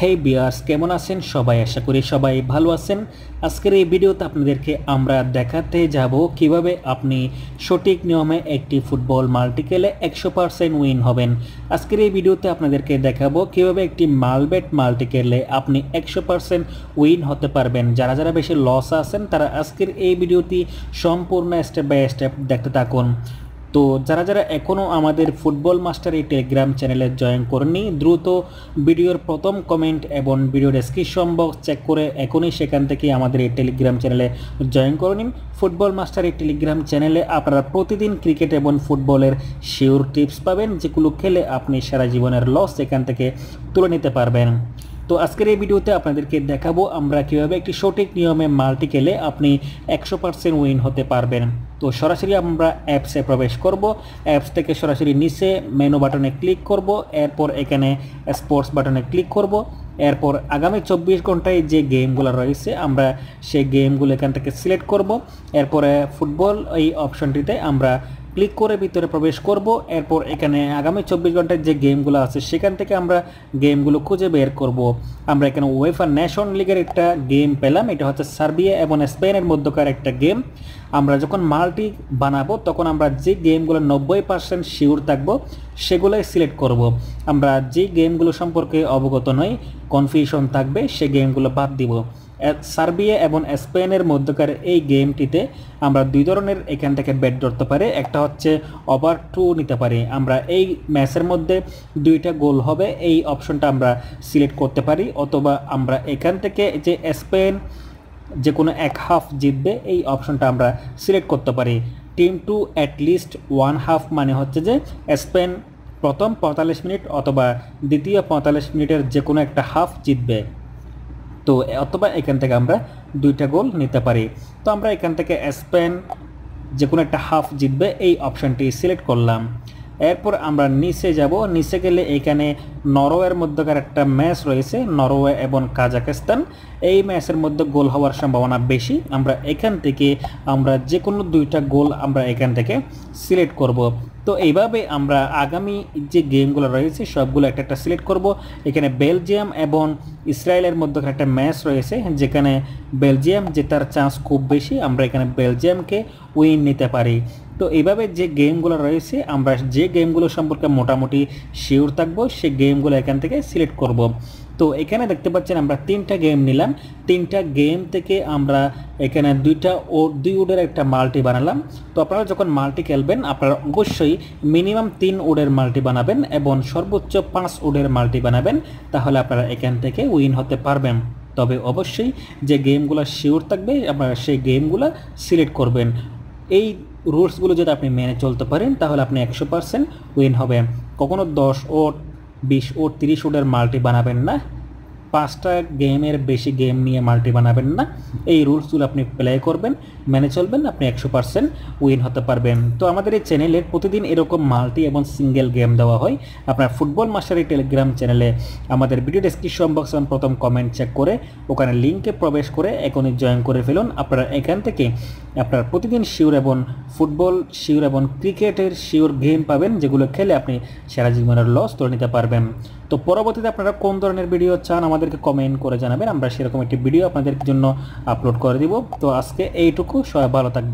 হেই বিয়ার্স কেমন আছেন সবাই আশা করি সবাই ভালো আছেন আজকের এই ভিডিওতে আপনাদেরকে আমরা দেখাতে যাব কিভাবে আপনি সঠিক নিয়মে একটি ফুটবল মাল্টিকেলে একশো পারসেন্ট উইন হবেন আজকের এই ভিডিওতে আপনাদেরকে দেখাবো কিভাবে একটি মালবেট মাল্টিকেলে আপনি একশো পারসেন্ট উইন হতে পারবেন যারা যারা বেশি লস আছেন তারা আজকের এই ভিডিওটি সম্পূর্ণ স্টেপ বাই স্টেপ দেখতে থাকুন তো যারা যারা এখনও আমাদের ফুটবল মাস্টার এই টেলিগ্রাম চ্যানেলে জয়েন করেননি দ্রুত ভিডিওর প্রথম কমেন্ট এবং ভিডিও ডেসক্রিপশন বক্স চেক করে এখনই সেখান থেকে আমাদের এই টেলিগ্রাম চ্যানেলে জয়েন করে নিন ফুটবল মাস্টার এই টেলিগ্রাম চ্যানেলে আপনারা প্রতিদিন ক্রিকেট এবং ফুটবলের শিওর টিপস পাবেন যেগুলো খেলে আপনি সারা জীবনের লস এখান থেকে তুলে নিতে পারবেন তো আজকের এই ভিডিওতে আপনাদেরকে দেখাবো আমরা কীভাবে একটি সঠিক নিয়মে মাল্টি খেলে আপনি একশো পার্সেন্ট উইন হতে পারবেন তো সরাসরি আমরা অ্যাপসে প্রবেশ করব অ্যাপস থেকে সরাসরি নিচে মেনু বাটনে ক্লিক করব এরপর এখানে স্পোর্টস বাটনে ক্লিক করব এরপর আগামী চব্বিশ ঘন্টায় যে গেমগুলো রয়েছে আমরা সেই গেমগুলো এখান থেকে সিলেক্ট করব এরপরে ফুটবল এই অপশনটিতে আমরা ক্লিক করে ভিতরে প্রবেশ করব এরপর এখানে আগামী চব্বিশ ঘন্টার যে গেমগুলো আছে সেখান থেকে আমরা গেমগুলো খুঁজে বের করব আমরা এখানে ওয়েফার ন্যাশন লিগের একটা গেম পেলাম এটা হচ্ছে সার্বিয়া এবং স্পেনের মধ্যকার একটা গেম আমরা যখন মাল্টি বানাবো তখন আমরা যে গেমগুলো নব্বই পার্সেন্ট শিওর থাকবো সেগুলোই সিলেক্ট করব। আমরা যে গেমগুলো সম্পর্কে অবগত নই কনফিউশন থাকবে সে গেমগুলো বাদ দিব সার্বিয়া এবং স্পেনের মধ্যকার এই গেমটিতে আমরা দুই ধরনের এখান থেকে ব্যাট ধরতে পারি একটা হচ্ছে ওভার টু নিতে পারি আমরা এই ম্যাচের মধ্যে দুইটা গোল হবে এই অপশনটা আমরা সিলেক্ট করতে পারি অথবা আমরা এখান থেকে যে স্পেন যে কোনো এক হাফ জিতবে এই অপশনটা আমরা সিলেক্ট করতে পারি team two at least one half মানে হচ্ছে যে স্পেন প্রথম পঁয়তাল্লিশ মিনিট অথবা দ্বিতীয় পঁয়তাল্লিশ মিনিটের যে কোনো একটা হাফ জিতবে তো অথবা এখান থেকে আমরা দুইটা গোল নিতে পারি তো আমরা এখান থেকে স্পেন যে কোনো একটা হাফ জিতবে এই অপশানটি সিলেক্ট করলাম এরপর আমরা নিচে যাব নিচে গেলে এখানে নরওয়ের মধ্যকার একটা ম্যাচ রয়েছে নরওয়ে এবং কাজাকিস্তান এই ম্যাচের মধ্যে গোল হওয়ার সম্ভাবনা বেশি আমরা এখান থেকে আমরা যে কোনো দুইটা গোল আমরা এখান থেকে সিলেক্ট করব তো এইভাবে আমরা আগামী যে গেমগুলো রয়েছে সবগুলো একটা একটা সিলেক্ট করব এখানে বেলজিয়াম এবং ইসরায়েলের মধ্যকার একটা ম্যাচ রয়েছে যেখানে বেলজিয়াম জেতার চান্স খুব বেশি আমরা এখানে বেলজিয়ামকে উইন নিতে পারি তো এইভাবে যে গেমগুলো রয়েছে আমরা যে গেমগুলো সম্পর্কে মোটামুটি শিওর থাকবো সে গেমগুলো এখান থেকে সিলেক্ট করব। তো এখানে দেখতে পাচ্ছেন আমরা তিনটা গেম নিলাম তিনটা গেম থেকে আমরা এখানে দুইটা ও দুই উডের একটা মাল্টি বানালাম তো আপনারা যখন মাল্টি খেলবেন আপনারা অবশ্যই মিনিমাম তিন উডের মাল্টি বানাবেন এবং সর্বোচ্চ পাঁচ উডের মাল্টি বানাবেন তাহলে আপনারা এখান থেকে উইন হতে পারবেন তবে অবশ্যই যে গেমগুলো শিওর থাকবে আপনারা সেই গেমগুলো সিলেক্ট করবেন এই রুলসগুলো যদি আপনি মেনে চলতে পারেন তাহলে আপনি একশো পারসেন্ট উইন হবে কখনো দশ ওট বিশ ওট তিরিশ ওটের মাল্টি বানাবেন না পাঁচটা গেমের বেশি গেম নিয়ে মাল্টি বানাবেন না এই রুলসগুলো আপনি প্লে করবেন মেনে চলবেন আপনি একশো পার্সেন্ট উইন হতে পারবেন তো আমাদের এই চ্যানেলে প্রতিদিন এরকম মাল্টি এবং সিঙ্গেল গেম দেওয়া হয় আপনার ফুটবল মাস্টার এই টেলিগ্রাম চ্যানেলে আমাদের ভিডিও ডিসক্রিপশন বক্স এবং প্রথম কমেন্ট চেক করে ওখানে লিঙ্কে প্রবেশ করে এখনই জয়েন করে ফেলুন আপনারা এখান থেকে আপনার প্রতিদিন শিওর এবং ফুটবল শিওর এবং ক্রিকেটের শিওর গেম পাবেন যেগুলো খেলে আপনি সারা জীবনের লস তুলে নিতে পারবেন তো পরবর্তীতে আপনারা কোন ধরনের ভিডিও চান আমাদেরকে কমেন্ট করে জানাবেন আমরা সেরকম একটি ভিডিও আপনাদের জন্য আপলোড করে দিব তো আজকে এইটুকু সবাই ভালো থাকবেন